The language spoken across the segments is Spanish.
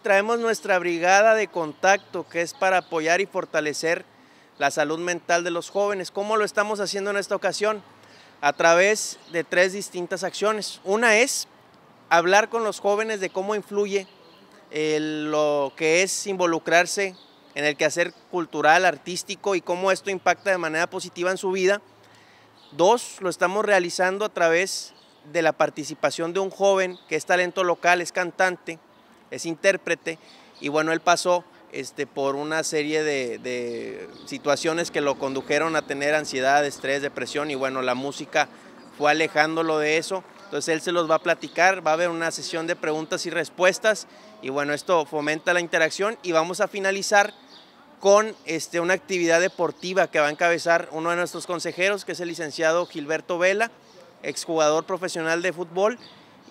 Traemos nuestra brigada de contacto que es para apoyar y fortalecer la salud mental de los jóvenes. ¿Cómo lo estamos haciendo en esta ocasión? A través de tres distintas acciones. Una es hablar con los jóvenes de cómo influye eh, lo que es involucrarse en el quehacer cultural, artístico y cómo esto impacta de manera positiva en su vida. Dos, lo estamos realizando a través de la participación de un joven que es talento local, es cantante, es intérprete y bueno, él pasó este, por una serie de, situaciones que lo condujeron a tener ansiedad, estrés, depresión y bueno, la música fue alejándolo de eso. Entonces él se los va a platicar, va a haber una sesión de preguntas y respuestas y bueno, esto fomenta la interacción y vamos a finalizar con este, una actividad deportiva que va a encabezar uno de nuestros consejeros, que es el licenciado Gilberto Vela, exjugador profesional de fútbol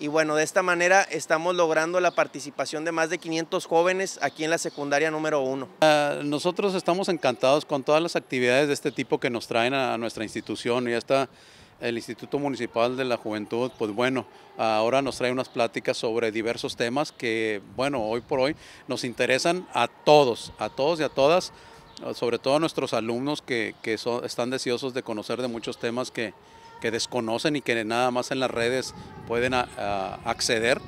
y bueno, de esta manera estamos logrando la participación de más de 500 jóvenes aquí en la secundaria número uno. Ah, nosotros estamos encantados con todas las actividades de este tipo que nos traen a nuestra institución y hasta el Instituto Municipal de la Juventud, pues bueno, ahora nos trae unas pláticas sobre diversos temas que, bueno, hoy por hoy nos interesan a todos, a todos y a todas, sobre todo a nuestros alumnos que, están deseosos de conocer de muchos temas que, que desconocen y que nada más en las redes pueden ah, ah, acceder,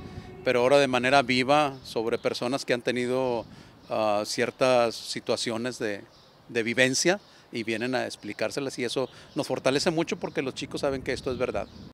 pero ahora de manera viva sobre personas que han tenido ah, ciertas situaciones de vivencia y vienen a explicárselas y eso nos fortalece mucho porque los chicos saben que esto es verdad.